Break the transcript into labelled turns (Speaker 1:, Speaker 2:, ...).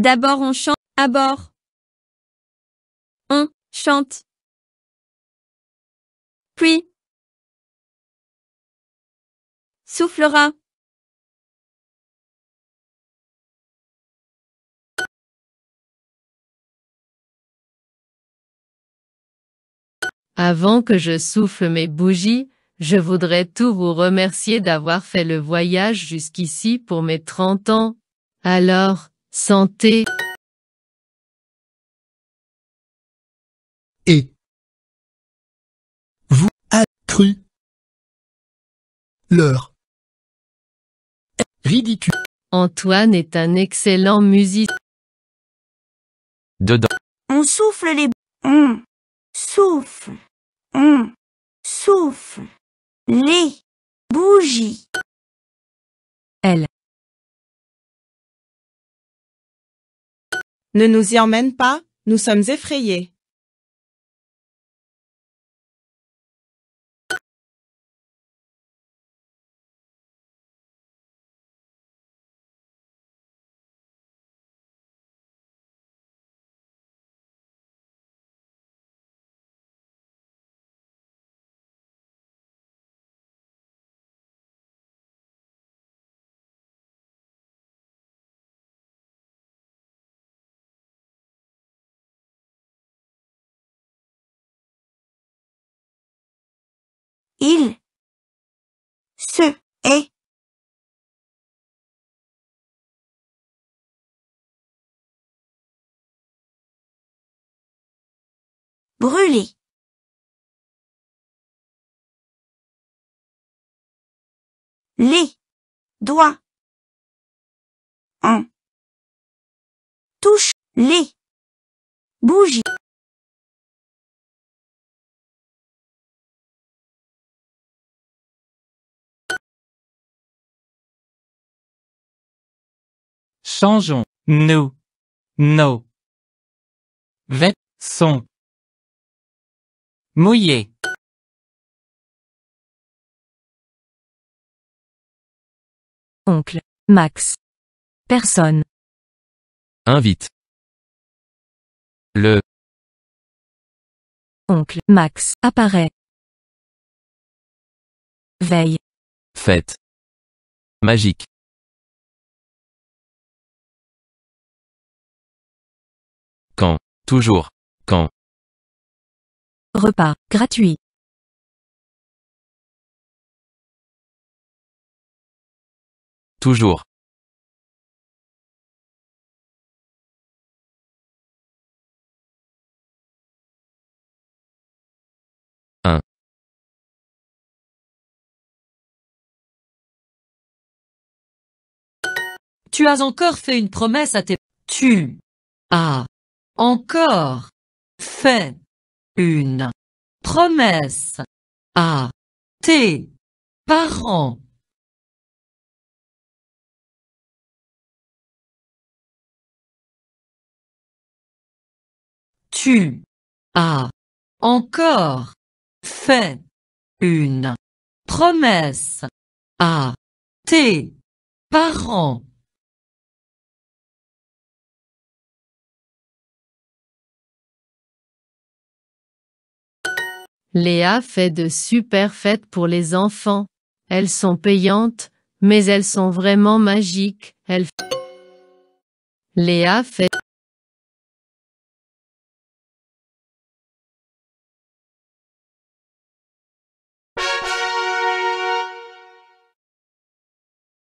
Speaker 1: D'abord on chante, à bord. On chante. Puis soufflera.
Speaker 2: Avant que je souffle mes bougies, je voudrais tout vous remercier d'avoir fait le voyage jusqu'ici pour mes 30 ans. Alors, santé
Speaker 1: et vous
Speaker 2: a cru leur ridicule. Antoine est un excellent musicien. Dedans. On souffle les... On souffle.
Speaker 1: On souffle les bougies. Ne nous y emmène pas, nous sommes effrayés. Il se est brûlé. Les doigts en touche les bougies. Changeons. Nous. Nos. Vêtements. Sont. Mouillés. Oncle. Max. Personne. Invite. Le. Oncle. Max. Apparaît. Veille. Fête. Magique. Quand. Toujours. Quand. Repas. Gratuit. Toujours. Tu as encore fait une promesse à tes... Tu. Ah encore fait une promesse à tes parents. Tu as encore fait une promesse à tes parents.
Speaker 2: Léa fait de super fêtes pour les enfants. Elles sont payantes, mais elles sont vraiment magiques. Léa fait...